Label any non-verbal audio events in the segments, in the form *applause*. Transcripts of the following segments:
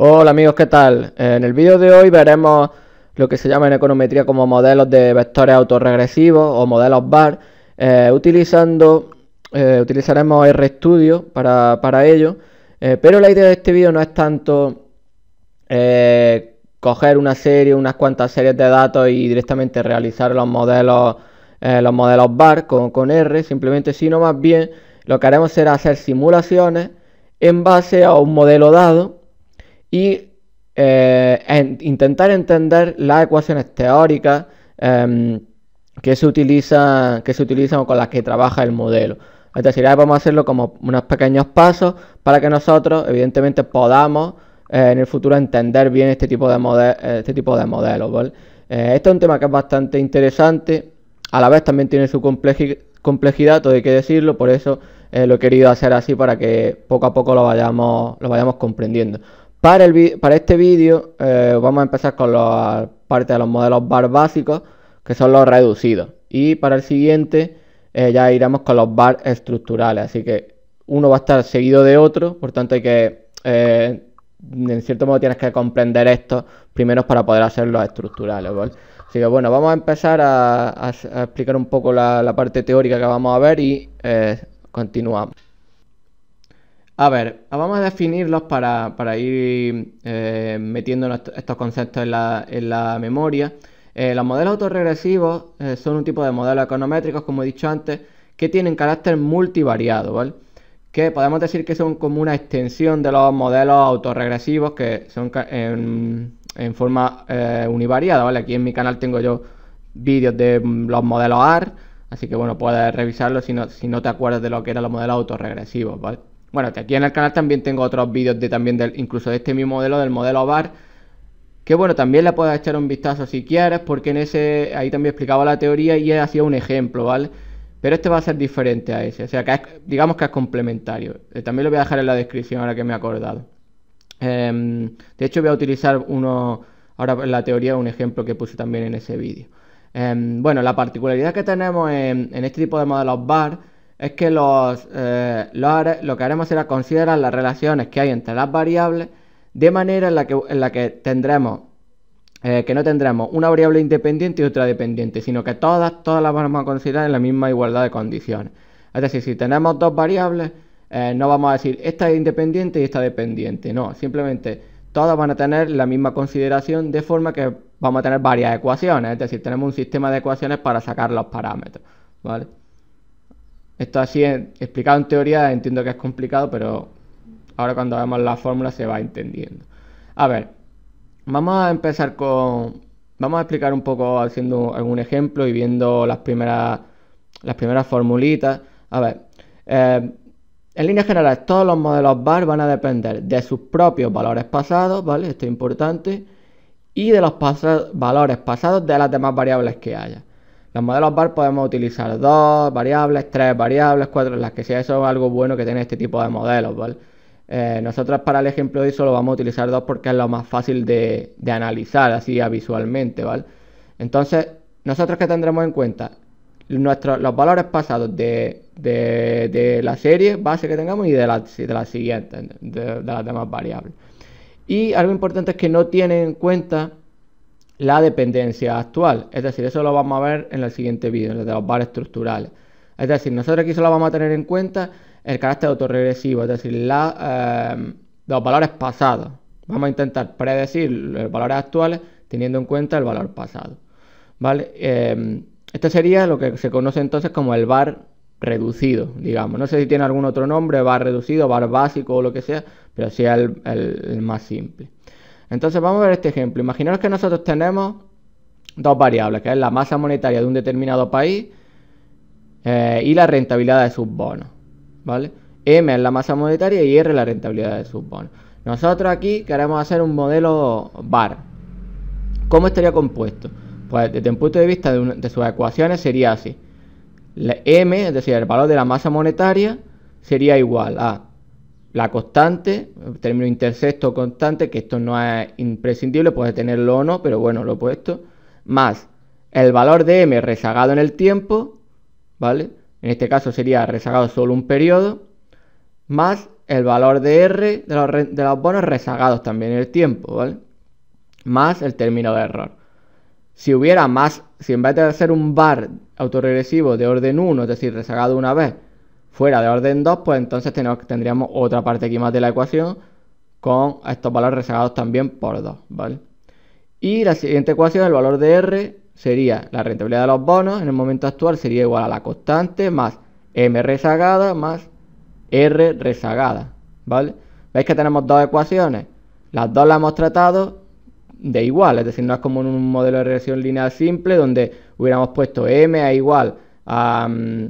Hola amigos, ¿qué tal? En el vídeo de hoy veremos lo que se llama en econometría como modelos de vectores autorregresivos o modelos VAR eh, utilizando, eh, utilizaremos RStudio para, para ello, eh, pero la idea de este vídeo no es tanto coger una serie, unas cuantas series de datos y directamente realizar los modelos, los modelos VAR con, con R, simplemente, sino más bien lo que haremos será hacer simulaciones en base a un modelo dado y eh, intentar entender las ecuaciones teóricas em, que, se utiliza, que se utilizan o con las que trabaja el modelo. Es decir, vamos a hacerlo como unos pequeños pasos para que nosotros, evidentemente, podamos eh, en el futuro entender bien este tipo de, este tipo de modelos. Eh, esto es un tema que es bastante interesante, a la vez también tiene su complejidad todo hay que decirlo, por eso lo he querido hacer así para que poco a poco lo vayamos, lo vayamos comprendiendo. Para, este vídeo eh, vamos a empezar con la parte de los modelos bar básicos, que son los reducidos. Y para el siguiente eh, ya iremos con los bar estructurales, así que uno va a estar seguido de otro, por tanto hay que, eh, en cierto modo tienes que comprender esto primero para poder hacer los estructurales, Así que bueno, vamos a empezar a, explicar un poco la, parte teórica que vamos a ver y continuamos. A ver, vamos a definirlos para, ir eh, metiendo estos conceptos en la, memoria. Eh, los modelos autorregresivos eh, son un tipo de modelos econométricos, como he dicho antes, que tienen carácter multivariado, ¿vale? Que podemos decir que son como una extensión de los modelos autorregresivos que son en, forma univariada, ¿vale? Aquí en mi canal tengo yo vídeos de mm, los modelos AR, así que bueno, puedes revisarlos si no, si no te acuerdas de lo que eran los modelos autorregresivos, ¿vale? Bueno, aquí en el canal también tengo otros vídeos de también del, incluso de este mismo modelo, del modelo bar. Que bueno, también le puedes echar un vistazo si quieres, porque en ese ahí también explicaba la teoría y hacía un ejemplo, ¿vale? Pero este va a ser diferente a ese, o sea, que digamos que es complementario. Eh, también lo voy a dejar en la descripción ahora que me he acordado. Em, de hecho, voy a utilizar uno, ahora la teoría, un ejemplo que puse también en ese vídeo. Em, bueno, la particularidad que tenemos en, en este tipo de modelos bar es que los, eh, lo, que haremos será considerar las relaciones que hay entre las variables de manera en la que, en la que tendremos eh, que no tendremos una variable independiente y otra dependiente, sino que todas, todas las vamos a considerar en la misma igualdad de condiciones. Es decir, si tenemos dos variables, eh, no vamos a decir esta es independiente y esta dependiente. No, simplemente todas van a tener la misma consideración de forma que vamos a tener varias ecuaciones. Es decir, tenemos un sistema de ecuaciones para sacar los parámetros. ¿vale? Esto así, explicado en teoría, entiendo que es complicado, pero ahora cuando vemos la fórmula se va entendiendo. A ver, vamos a empezar con... Vamos a explicar un poco haciendo algún ejemplo y viendo las primeras, las primeras formulitas. A ver, eh, en líneas generales, todos los modelos var van a depender de sus propios valores pasados, ¿vale? Esto es importante. Y de los valores pasados de las demás variables que haya. Los modelos bar podemos utilizar dos variables, tres variables, cuatro, las que sea, eso es algo bueno que tiene este tipo de modelos, ¿vale? Eh, nosotros para el ejemplo de eso lo vamos a utilizar dos porque es lo más fácil de, analizar así visualmente, ¿vale? Entonces, nosotros que tendremos en cuenta Nuestros, los valores pasados de, la serie base que tengamos y de las de la siguiente, de, las demás variables. Y algo importante es que no tiene en cuenta la dependencia actual. Es decir, eso lo vamos a ver en el siguiente vídeo, en de los bares estructurales. Es decir, nosotros aquí solo vamos a tener en cuenta el carácter autorregresivo, es decir, eh, los valores pasados. Vamos a intentar predecir los valores actuales teniendo en cuenta el valor pasado. ¿Vale? Em, este sería lo que se conoce entonces como el bar reducido, digamos. No sé si tiene algún otro nombre, bar reducido, bar básico o lo que sea, pero sea el más simple. Entonces vamos a ver este ejemplo. Imaginaros que nosotros tenemos dos variables, que es la masa monetaria de un determinado país eh, y la rentabilidad de sus bonos, ¿vale? M es la masa monetaria y R es la rentabilidad de sus bonos. Nosotros aquí queremos hacer un modelo VAR. ¿Cómo estaría compuesto? Pues desde un punto de vista de, sus ecuaciones sería así. M, es decir, el valor de la masa monetaria, sería igual a la constante, el término intersecto constante, que esto no es imprescindible, puede tenerlo o no, pero bueno, lo he puesto, más el valor de m rezagado en el tiempo, ¿vale? En este caso sería rezagado solo un periodo, más el valor de r de los, de bonos rezagados también en el tiempo, ¿vale? Más el término de error. Si hubiera más, si en vez de hacer un bar autorregresivo de orden 1, es decir, rezagado una vez, fuera de orden 2, pues entonces tendríamos otra parte aquí más de la ecuación con estos valores rezagados también por 2, ¿vale? Y la siguiente ecuación, el valor de R, sería la rentabilidad de los bonos en el momento actual sería igual a la constante más M rezagada más R rezagada, ¿vale? Veis que tenemos dos ecuaciones, las dos las hemos tratado de igual, es decir, no es como en un modelo de regresión lineal simple donde hubiéramos puesto M a igual a... Mm,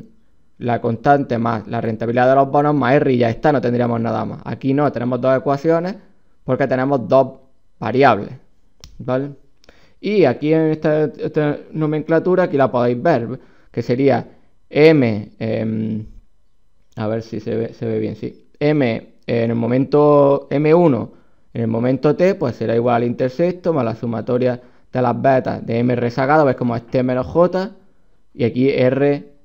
la constante más la rentabilidad de los bonos más R y ya está, no tendríamos nada más. Aquí no, tenemos dos ecuaciones porque tenemos dos variables, ¿vale? Y aquí en esta, nomenclatura, aquí la podéis ver, que sería M, em, a ver si se ve, se ve bien, sí, M en el momento M1, en el momento T, pues será igual al intersecto más la sumatoria de las betas de M rezagado, ves como es T menos J, y aquí R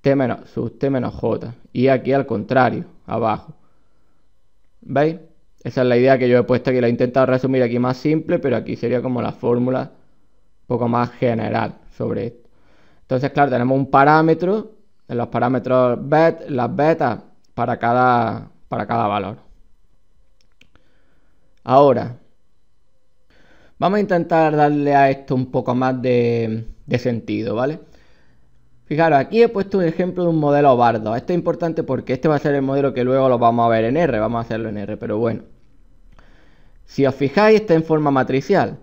t menos, menos j. Y aquí al contrario, abajo. ¿Veis? Esa es la idea que yo he puesto aquí. La he intentado resumir aquí más simple, pero aquí sería como la fórmula un poco más general sobre esto. Entonces, claro, tenemos un parámetro, en los parámetros bet, las betas para cada, para cada valor. Ahora, vamos a intentar darle a esto un poco más de, de sentido, ¿vale? Fijaros, aquí he puesto un ejemplo de un modelo bardo. Esto es importante porque este va a ser el modelo que luego lo vamos a ver en R, vamos a hacerlo en R, pero bueno. Si os fijáis, está en forma matricial.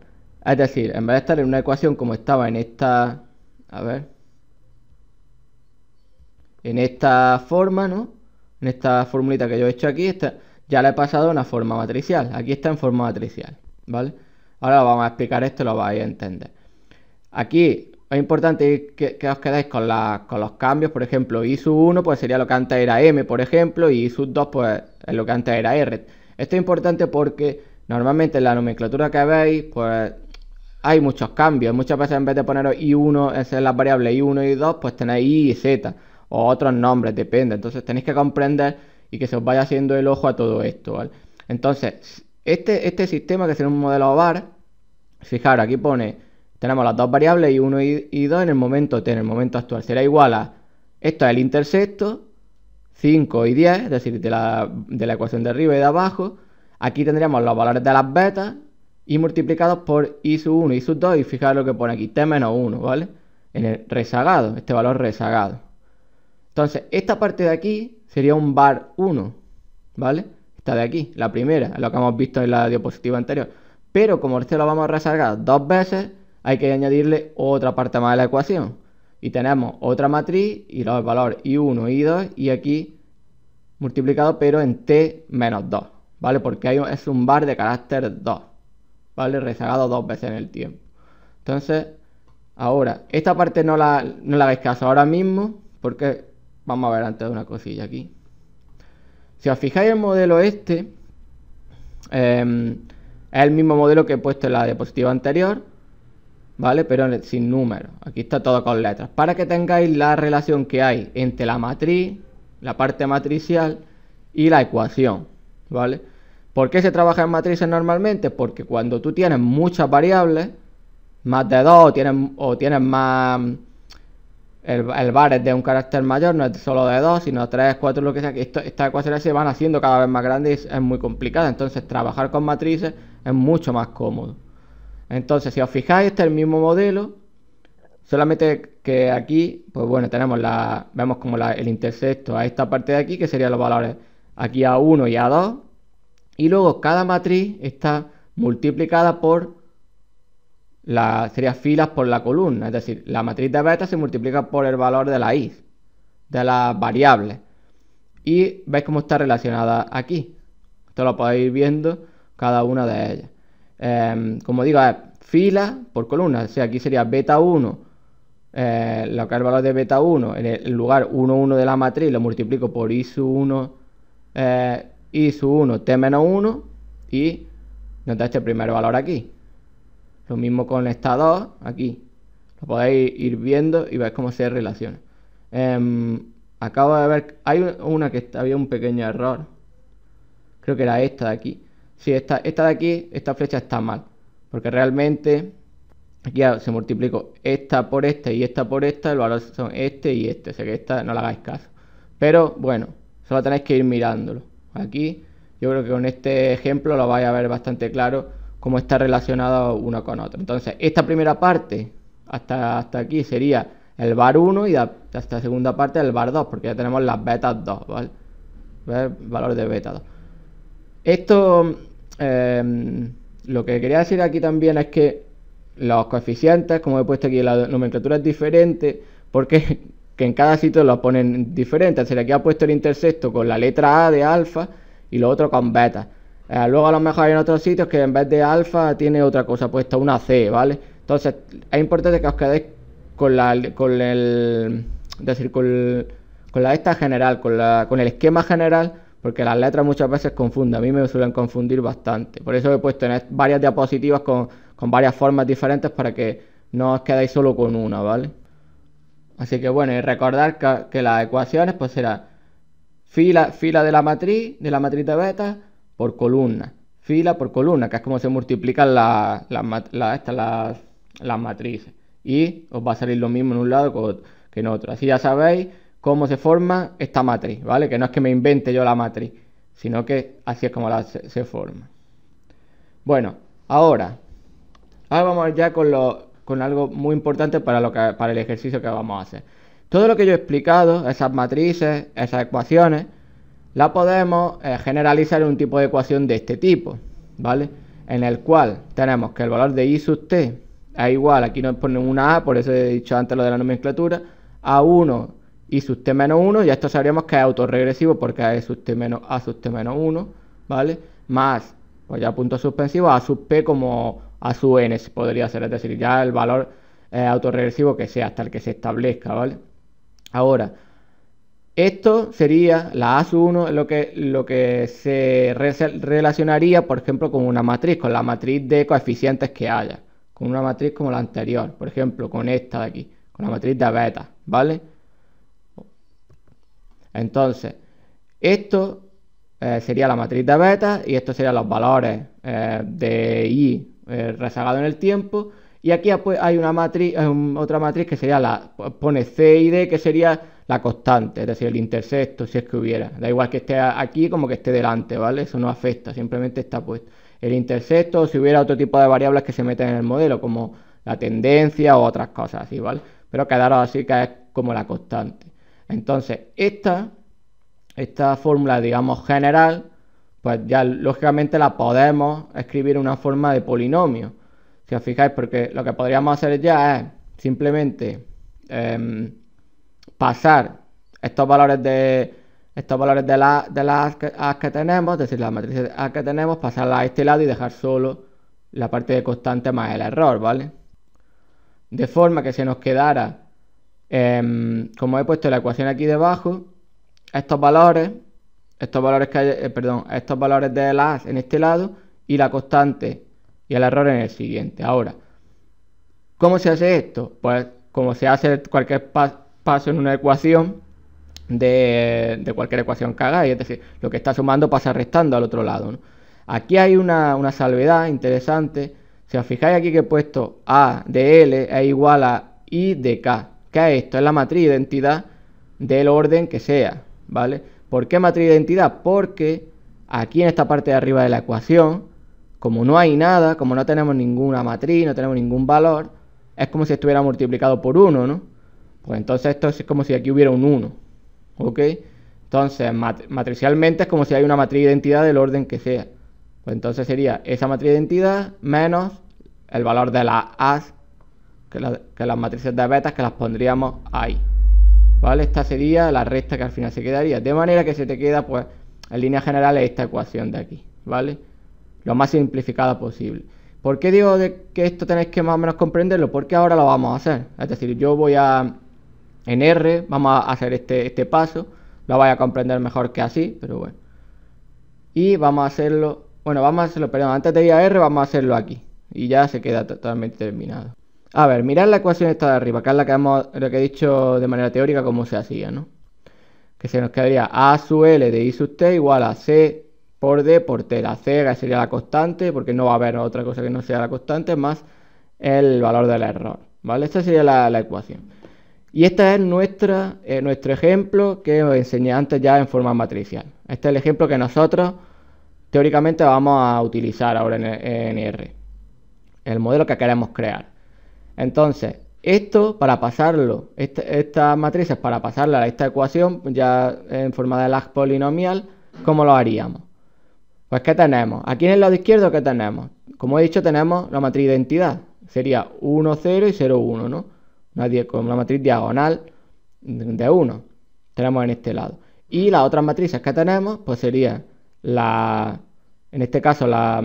Es decir, en vez de estar en una ecuación como estaba en esta... A ver. En esta forma, ¿no? En esta formulita que yo he hecho aquí, esta, ya la he pasado a una forma matricial. Aquí está en forma matricial, ¿vale? Ahora vamos a explicar esto y lo vais a entender. Aquí es importante que, os quedéis con, los cambios, por ejemplo, I sub 1 pues sería lo que antes era M, por ejemplo, y I sub 2 pues es lo que antes era R. Esto es importante porque normalmente en la nomenclatura que veis pues hay muchos cambios, muchas veces en vez de poneros I1 es las variables I1 y I2 pues tenéis I y Z o otros nombres, depende, entonces tenéis que comprender y que se os vaya haciendo el ojo a todo esto, Entonces, este, este, sistema que es un modelo VAR, fijaros, aquí pone tenemos las dos variables y 1 y 2 en el momento t, en el momento actual. Será igual a, esto es el intersecto, 5 y 10, es decir, de la, de la ecuación de arriba y de abajo. Aquí tendríamos los valores de las betas y multiplicados por i sub 1 y sub 2 y fijaros lo que pone aquí, t menos 1, ¿vale? En el rezagado, este valor rezagado. Entonces, esta parte de aquí sería un bar 1, ¿vale? Esta de aquí, la primera, lo que hemos visto en la diapositiva anterior. Pero como este lo vamos a rezagar dos veces, hay que añadirle otra parte más de la ecuación. Y tenemos otra matriz y los valores I1, I2 y aquí multiplicado pero en T menos 2, ¿vale? Porque es un bar de carácter 2, ¿vale? Rezagado dos veces en el tiempo. Entonces, ahora, esta parte no la, no la caso ahora mismo porque vamos a ver antes de una cosilla aquí. Si os fijáis el modelo este, em, es el mismo modelo que he puesto en la diapositiva anterior, ¿vale? Pero sin números. Aquí está todo con letras. Para que tengáis la relación que hay entre la matriz, la parte matricial y la ecuación, ¿vale? ¿Por qué se trabaja en matrices normalmente? Porque cuando tú tienes muchas variables, más de dos, o tienes, o tienes más... El, bar es de un carácter mayor, no es solo de dos, sino tres, cuatro, lo que sea. estas ecuaciones se van haciendo cada vez más grandes y es muy complicada. Entonces, trabajar con matrices es mucho más cómodo. Entonces, si os fijáis, este es el mismo modelo, solamente que aquí, pues bueno, tenemos la, vemos como el intersecto a esta parte de aquí, que serían los valores aquí a 1 y a 2, y luego cada matriz está multiplicada por la, sería filas por la columna, es decir, la matriz de beta se multiplica por el valor de la i, de la variable. Y veis cómo está relacionada aquí. Esto lo podéis ir viendo cada una de ellas. Em, como digo, es fila por columna. O sea, aquí sería beta 1, eh, lo que es el valor de beta 1, en el lugar 1, 1 de la matriz, lo multiplico por i sub 1, eh, i sub 1, t menos 1, y nos da este primer valor aquí. Lo mismo con esta 2 aquí. Lo podéis ir viendo y ver cómo se relaciona. Em, acabo de ver, hay una que había un pequeño error. Creo que era esta de aquí. Si esta, esta de aquí, esta flecha está mal. Porque realmente aquí se multiplicó esta por esta y esta por esta, el valor son este y este, o que esta no la hagáis caso. Pero bueno, solo tenéis que ir mirándolo. Aquí yo creo que con este ejemplo lo vais a ver bastante claro cómo está relacionado uno con otro. Entonces, esta primera parte hasta, hasta aquí sería el bar 1 y hasta la segunda parte el bar 2, porque ya tenemos las betas 2, ¿vale? valor de beta 2. Esto, em, lo que quería decir aquí también es que los coeficientes, como he puesto aquí, la nomenclatura es diferente, porque *laughs* en cada sitio lo ponen diferentes. O que aquí ha puesto el intersecto con la letra A de alfa y lo otro con beta. Eh, luego a lo mejor hay en otros sitios que en vez de alfa tiene otra cosa puesta, una C, ¿vale? Entonces es importante que os quedéis con la con el decir, con, la esta general, con con el esquema general porque las letras muchas veces confunden, a mí me suelen confundir bastante. Por eso he puesto varias diapositivas con, varias formas diferentes para que no os quedéis solo con una, ¿vale? Así que bueno, y recordar que, las ecuaciones pues será fila, fila de la matriz, de la matriz de beta, por columna. Fila por columna, que es como se multiplican la, las, las matrices. Y os va a salir lo mismo en un lado que en otro. Así ya sabéis cómo se forma esta matriz, ¿vale? Que no es que me invente yo la matriz, sino que así es como la, se, forma. Bueno, ahora, ahora vamos ya con, lo, con algo muy importante para, lo que, para el ejercicio que vamos a hacer. Todo lo que yo he explicado, esas matrices, esas ecuaciones, la podemos eh, generalizar en un tipo de ecuación de este tipo, ¿vale? En el cual tenemos que el valor de i sub t es igual, aquí nos ponen una a, por eso he dicho antes lo de la nomenclatura, a 1 y sub t menos 1, ya esto sabríamos que es autorregresivo porque es sub menos a sub t menos 1, ¿vale? Más, pues ya punto suspensivo, a sub p como a sub n podría ser, es decir, ya el valor eh, autorregresivo que sea hasta el que se establezca, ¿vale? Ahora, esto sería la a sub 1, lo que, lo que se relacionaría, por ejemplo, con una matriz, con la matriz de coeficientes que haya, con una matriz como la anterior, por ejemplo, con esta de aquí, con la matriz de beta, ¿vale? Entonces, esto eh, sería la matriz de beta y estos serían los valores eh, de Y eh, rezagado en el tiempo. Y aquí ah, pues, hay una matriz, otra matriz que sería la, pues, pone C y D, que sería la constante, es decir, el intercepto, si es que hubiera. Da igual que esté aquí como que esté delante, ¿vale? Eso no afecta, simplemente está puesto. El intercepto, o si hubiera otro tipo de variables que se meten en el modelo, como la tendencia o otras cosas así, ¿vale? Pero quedaros así que es como la constante. Entonces, esta, esta fórmula, digamos, general, pues ya lógicamente la podemos escribir en una forma de polinomio. Si os fijáis, porque lo que podríamos hacer ya es simplemente em, pasar estos valores de estos valores de, de las que, a que tenemos, es decir, las matrices A que tenemos, pasarlas a este lado y dejar solo la parte de constante más el error, ¿vale? De forma que se nos quedara Em, como he puesto la ecuación aquí debajo, estos valores, estos valores que eh, perdón, estos valores de las en este lado y la constante y el error en el siguiente. Ahora, ¿cómo se hace esto? Pues como se hace cualquier paso en una ecuación de, cualquier ecuación que hagáis, es decir, lo que está sumando pasa restando al otro lado. Aquí hay una salvedad interesante. Si os fijáis aquí que he puesto A de L es igual a I de K. ¿Qué es esto? Es la matriz de identidad del orden que sea, ¿vale? ¿Por qué matriz de identidad? Porque aquí en esta parte de arriba de la ecuación, como no hay nada, como no tenemos ninguna matriz, no tenemos ningún valor, es como si estuviera multiplicado por 1, ¿no? Pues entonces esto es como si aquí hubiera un 1, ¿ok? Entonces, matricialmente es como si hay una matriz de identidad del orden que sea. Pues entonces sería esa matriz de identidad menos el valor de la as que, las matrices de betas que las pondríamos ahí. ¿Vale? Esta sería la recta que al final se quedaría. De manera que se te queda, pues, en línea general esta ecuación de aquí, ¿vale? Lo más simplificada posible. ¿Por qué digo de que esto tenéis que más o menos comprenderlo? Porque ahora lo vamos a hacer. Es decir, yo voy a... En R vamos a hacer este, este paso. Lo vais a comprender mejor que así, pero bueno. Y vamos a hacerlo... Bueno, vamos a hacerlo, perdón, antes de ir a R vamos a hacerlo aquí. Y ya se queda totalmente terminado. A ver, mirad la ecuación esta de arriba, que es la que, hemos, lo que he dicho de manera teórica cómo se hacía, ¿no? Que se nos quedaría A sub L de I sub T igual a C por D por T. La C sería la constante, porque no va a haber otra cosa que no sea la constante, más el valor del error, ¿vale? Esta sería la, ecuación. Y este es nuestra, eh, nuestro ejemplo que os enseñé antes ya en forma matricial. Este es el ejemplo que nosotros teóricamente vamos a utilizar ahora en, en R. El modelo que queremos crear. Entonces, esto para pasarlo, esta, estas matrices para pasarla a esta ecuación ya en forma de lag polinomial, ¿cómo lo haríamos? Pues ¿qué tenemos? Aquí en el lado izquierdo, ¿qué tenemos? Como he dicho, tenemos la matriz de identidad. Sería 1, 0 y 0, 1, ¿no? Una, con la matriz diagonal de 1. Tenemos en este lado. Y las otras matrices que tenemos, pues sería la en este caso la,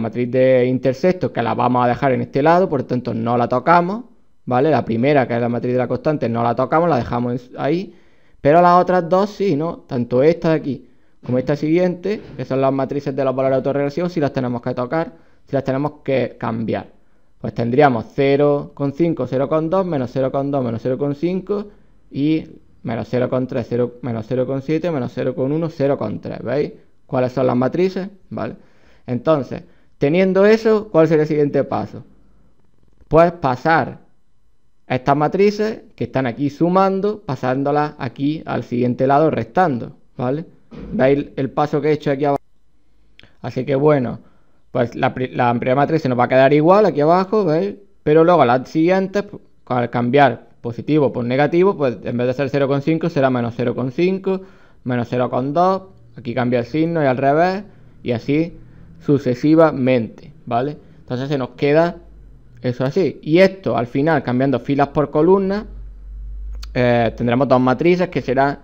matriz de intersecto, que la vamos a dejar en este lado, por lo tanto no la tocamos, ¿vale? La primera, que es la matriz de la constante, no la tocamos, la dejamos ahí, pero las otras dos sí, ¿no? Tanto esta de aquí como esta siguiente, que son las matrices de los valores autorregresivos, sí las tenemos que tocar, si las tenemos que cambiar. Pues tendríamos 0,5, 0,2, menos 0,2, menos 0,5 y menos 0,3, menos 0,7, menos 0,1, 0,3, ¿veis? cuáles son las matrices, ¿vale? Entonces, teniendo eso, ¿cuál sería el siguiente paso? Pues pasar estas matrices que están aquí sumando, pasándolas aquí al siguiente lado restando, ¿vale? ¿Veis el paso que he hecho aquí abajo? Así que bueno, pues la, la primera matriz se nos va a quedar igual aquí abajo, ¿veis? Pero luego las siguientes, pues, al cambiar positivo por negativo, pues en vez de ser 0,5 será menos 0,5, menos 0,2, Aquí cambia el signo y al revés y así sucesivamente, ¿vale? Entonces se nos queda eso así. Y esto al final, cambiando filas por columnas, eh, tendremos dos matrices que serán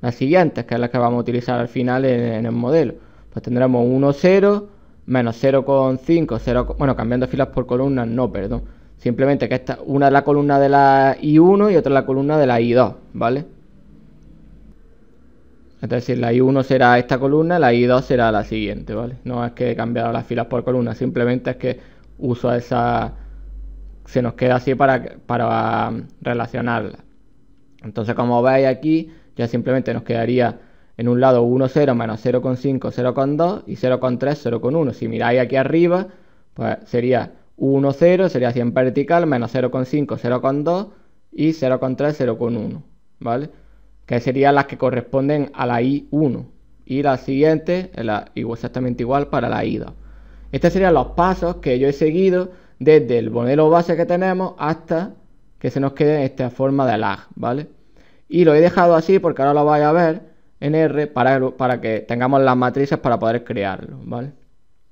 las siguientes, que es la que vamos a utilizar al final en, el modelo. Pues tendremos 1, 0, menos 0,5, 0, bueno, cambiando filas por columnas, no, perdón. Simplemente que esta, una es la columna de la I1 y otra es la columna de la I2, ¿vale? Es decir, la I1 será esta columna, la I2 será la siguiente, ¿vale? No es que he cambiado las filas por columna, simplemente es que uso esa... Se nos queda así para, para relacionarla. Entonces, como veis aquí, ya simplemente nos quedaría en un lado 1, 0, menos 0,5, 0,2 y 0,3, 0,1. Si miráis aquí arriba, pues sería 1, 0, sería en vertical, menos 0,5, 0,2 y 0,3, 0,1, ¿vale? que serían las que corresponden a la I1 y la siguiente es exactamente igual para la ida. Estos serían los pasos que yo he seguido desde el modelo base que tenemos hasta que se nos quede en esta forma de lag, ¿vale? Y lo he dejado así porque ahora lo vais a ver en R para, para que tengamos las matrices para poder crearlo, ¿vale?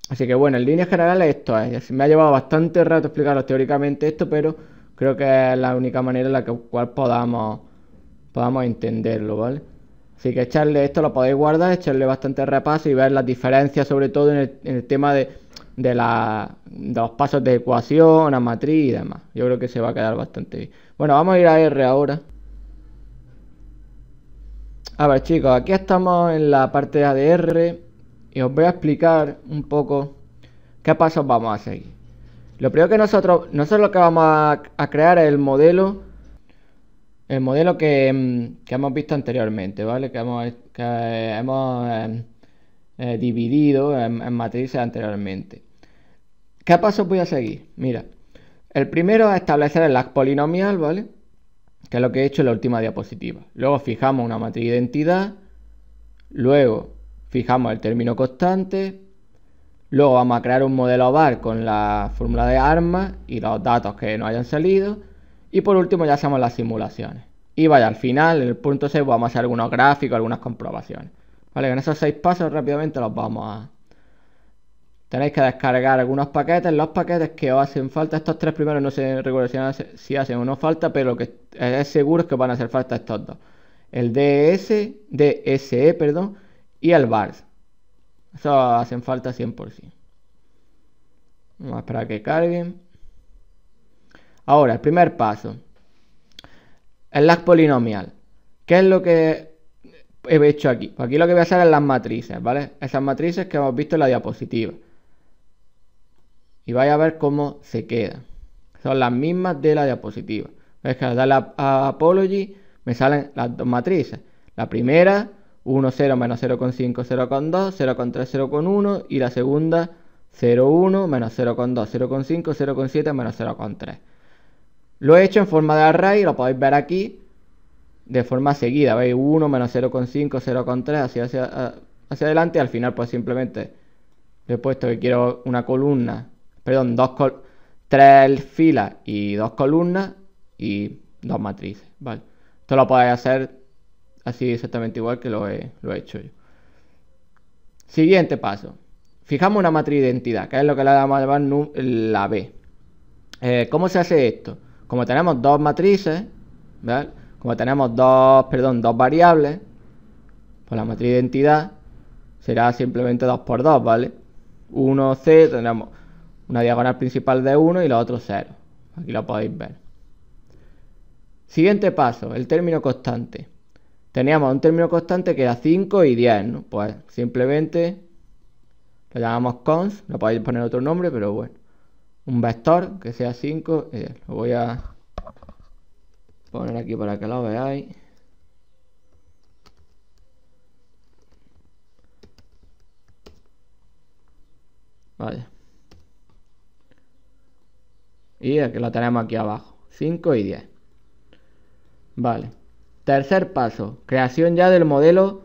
Así que bueno, en líneas generales esto es. Me ha llevado bastante rato explicaros teóricamente esto, pero creo que es la única manera en la cual podamos podamos entenderlo, ¿vale? Así que echarle esto, lo podéis guardar, echarle bastante repaso y ver las diferencias, sobre todo en el, tema de, la, de, los pasos de ecuación, a matriz y demás. Yo creo que se va a quedar bastante bien. Bueno, vamos a ir a R ahora. A ver chicos, aquí estamos en la parte de ADR y os voy a explicar un poco qué pasos vamos a seguir. Lo primero que nosotros, nosotros lo que vamos a, a crear es el modelo el modelo mm, que, hemos visto anteriormente, ¿vale? Que hemos, eh, eh, dividido en, matrices anteriormente. ¿Qué paso voy a seguir? Mira, el primero es establecer el lag polinomial, ¿vale? Que es lo que he hecho en la última diapositiva. Luego fijamos una matriz de identidad, luego fijamos el término constante, luego vamos a crear un modelo bar con la fórmula de Arma y los datos que nos hayan salido, y por último ya hacemos las simulaciones. Y vaya, al final, en el punto 6 vamos a hacer algunos gráficos, algunas comprobaciones. Vale, con esos seis pasos rápidamente los vamos a... Tenéis que descargar algunos paquetes, los paquetes que os hacen falta. Estos tres primeros no se recuerdo si hacen o no falta, pero lo que es seguro es que van a hacer falta estos dos. El DS, e DSE, e, perdón, y el VARS. Eso hacen falta 100%. Vamos a esperar que carguen. Ahora, el primer paso. El lag polinomial. ¿Qué es lo que he hecho aquí? Aquí lo que voy a hacer es las matrices, ¿vale? Esas matrices que hemos visto en la diapositiva. Y vais a ver cómo se queda. Son las mismas de la diapositiva. Es que al dar la a Apology me salen las dos matrices. La primera, 1, 0, menos 0,5, 0,2, 0,3, 0,1. Y la segunda, 0,1, menos 0,2, 0,5, 0,7, menos 0,3. Lo he hecho en forma de array, lo podéis ver aquí, de forma seguida, veis 1, menos 0,5, 0,3, hacia, hacia, hacia adelante, al final pues simplemente le he puesto que quiero una columna, perdón, dos col tres filas y dos columnas y dos matrices, ¿vale? Esto lo podéis hacer así exactamente igual que lo he, hecho yo. Siguiente paso. Fijamos una matriz de identidad, que es lo que le vamos a la B. Eh, ¿Cómo se hace esto? como tenemos dos matrices, ¿vale? como tenemos dos, perdón, dos variables, pues la matriz de identidad será simplemente 2 por 2, ¿vale? 1C tendremos una diagonal principal de 1 y la otra 0. Aquí lo podéis ver. Siguiente paso, el término constante. Teníamos un término constante que era 5 y 10, ¿no? Pues simplemente lo llamamos cons, no podéis poner otro nombre, pero bueno un vector que sea 5. Eh, lo voy a poner aquí para que lo veáis. Vale. Y aquí lo tenemos aquí abajo. 5 y 10. Vale. Tercer paso. Creación ya del modelo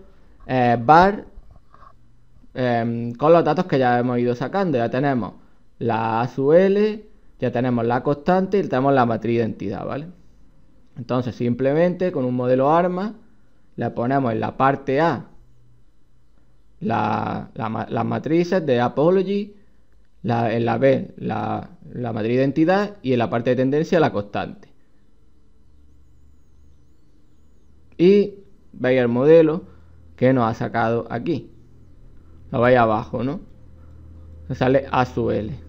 eh, bar em, con los datos que ya hemos ido sacando. Ya tenemos la A L, ya tenemos la constante y tenemos la matriz de entidad, ¿vale? Entonces simplemente con un modelo arma le ponemos en la parte A la, las matrices de Apology, en la B la, matriz de entidad y en la parte de tendencia la constante. Y veis el modelo que nos ha sacado aquí. Lo veis abajo, ¿no? Sale A su L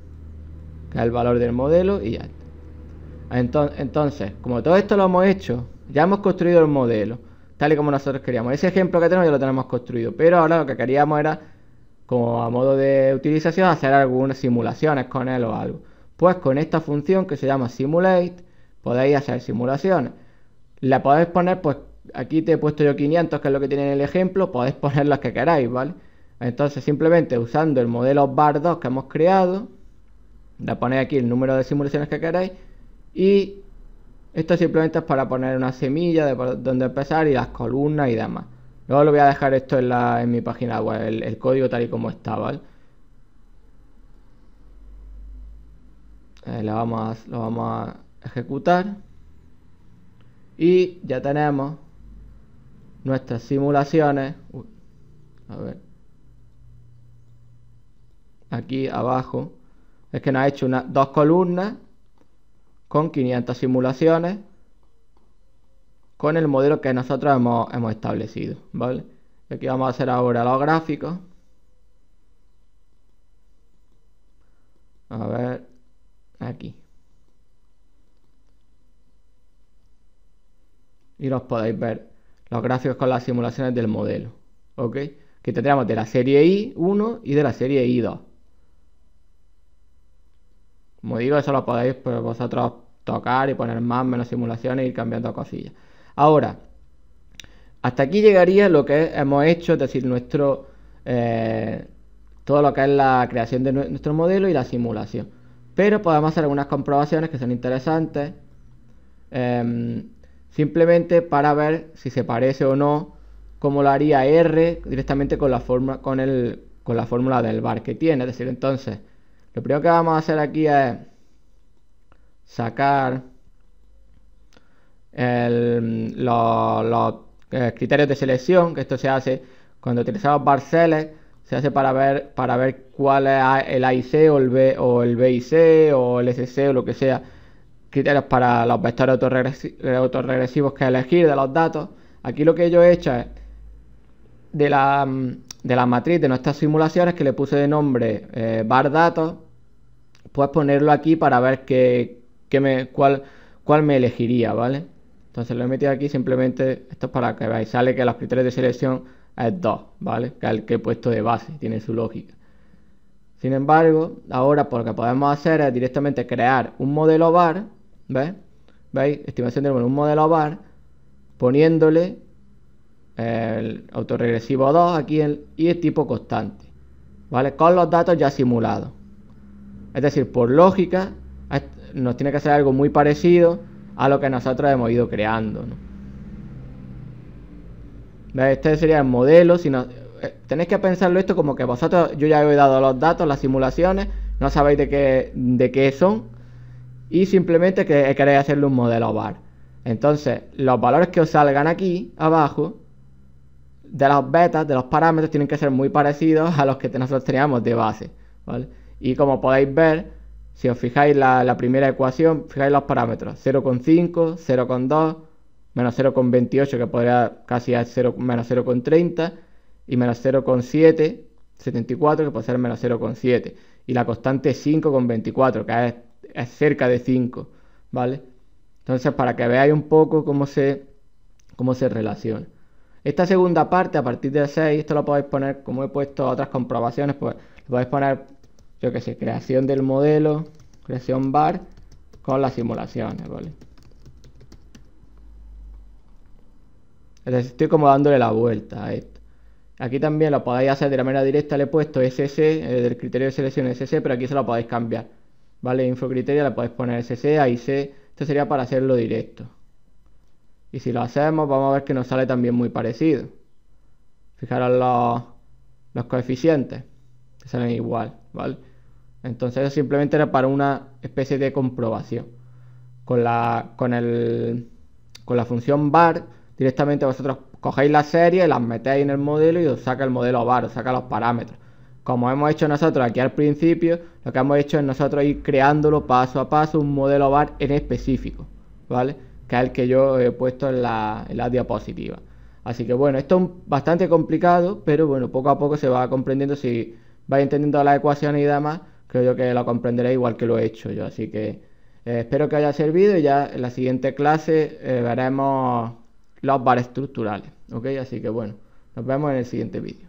el valor del modelo y ya Entonces, como todo esto lo hemos hecho, ya hemos construido el modelo, tal y como nosotros queríamos. Ese ejemplo que tenemos ya lo tenemos construido, pero ahora lo que queríamos era, como a modo de utilización, hacer algunas simulaciones con él o algo. Pues con esta función que se llama simulate, podéis hacer simulaciones. La podéis poner, pues aquí te he puesto yo 500, que es lo que tiene en el ejemplo, podéis *laughs* poner las que queráis, ¿vale? Entonces simplemente usando el modelo bar2 que hemos creado, la ponéis aquí el número de simulaciones que queráis y esto simplemente es para poner una semilla de donde dónde empezar y las columnas y demás. Luego lo voy a dejar esto en, mi página web, el, código tal y como está, eh, lo, vamos a, lo vamos a ejecutar. Y ya tenemos nuestras simulaciones. a ver. Aquí abajo es que nos ha hecho dos columnas con 500 simulaciones con el modelo que nosotros hemos, establecido, ¿vale? aquí vamos a hacer ahora los gráficos. A ver, aquí. Y los podéis ver, los gráficos con las simulaciones del modelo, ¿ok? Que tendríamos de la serie I1 y de la serie I2. Como digo, eso lo podéis pues, vosotros tocar y poner más, menos simulaciones y ir cambiando cosillas. Ahora, hasta aquí llegaría lo que hemos hecho, es decir, nuestro eh, todo lo que es la creación de nuestro modelo y la simulación. Pero podemos hacer algunas comprobaciones que son interesantes, em, simplemente para ver si se parece o no como lo haría R directamente con la, forma, con la fórmula del bar que tiene. Es decir, entonces, lo primero que vamos a hacer aquí es sacar los, eh, criterios de selección, que esto se hace cuando utilizamos parceles, se hace para ver, para ver cuál es el AIC o el, B, o el BIC o el SC o lo que sea. Criterios para los vectores autorregresivos que elegir de los datos. Aquí lo que yo he hecho es de la mm, de la matriz de nuestras simulaciones que le puse de nombre eh, bar datos, pues ponerlo aquí para ver qué, me, cuál, cuál me elegiría, ¿vale? Entonces lo he metido aquí simplemente, esto es para que veáis, sale que los criterios de selección es 2, ¿vale? Que el que he puesto de base, tiene su lógica. Sin embargo, ahora pues lo que podemos hacer es directamente crear un modelo bar, ¿Veis? Estimación de un modelo bar, poniéndole el autorregresivo 2 aquí el, y el tipo constante, ¿vale? Con los datos ya simulados. Es decir, por lógica, nos tiene que hacer algo muy parecido a lo que nosotros hemos ido creando, Este sería el modelo. Si eh, tenéis que pensarlo esto como que vosotros, yo ya he dado los datos, las simulaciones, no sabéis de qué, de qué son y simplemente que eh, queréis hacerle un modelo bar. Entonces, los valores que os salgan aquí abajo de las betas, de los parámetros, tienen que ser muy parecidos a los que nosotros teníamos de base. ¿vale? Y como podéis ver, si os fijáis la, primera ecuación, fijáis los parámetros. 0,5, 0,2, menos 0,28, que podría casi ser menos 0,30, y menos 0,7, 74, que puede ser menos 0,7. Y la constante es 5,24, que es, es cerca de 5, ¿vale? Entonces, para que veáis un poco cómo se, cómo se relaciona. Esta segunda parte, a partir de 6, esto lo podéis poner, como he puesto otras comprobaciones, pues lo podéis poner, yo que sé, creación del modelo, creación bar, con las simulaciones, ¿vale? estoy como dándole la vuelta a esto. Aquí también lo podéis hacer de la manera directa, le he puesto SC, eh, del criterio de selección SC, pero aquí se lo podéis cambiar. ¿Vale? Info criterio, le podéis poner SS, AIC, esto sería para hacerlo directo. Y si lo hacemos, vamos a ver que nos sale también muy parecido. Fijaros los, coeficientes, que salen igual, ¿vale? Entonces eso simplemente era para una especie de comprobación. Con la, con con la función bar, directamente vosotros cogéis la serie, las metéis en el modelo y os saca el modelo bar, os saca los parámetros. Como hemos hecho nosotros aquí al principio, lo que hemos hecho es nosotros ir creándolo paso a paso un modelo bar en específico, ¿vale? que es el que yo he puesto en la, en la diapositiva. Así que bueno, esto es bastante complicado, pero bueno, poco a poco se va comprendiendo. Si vais entendiendo las ecuaciones y demás, creo yo que lo comprenderé igual que lo he hecho yo. Así que eh, espero que haya servido y ya en la siguiente clase eh, veremos los bares estructurales. Así que bueno, nos vemos en el siguiente vídeo.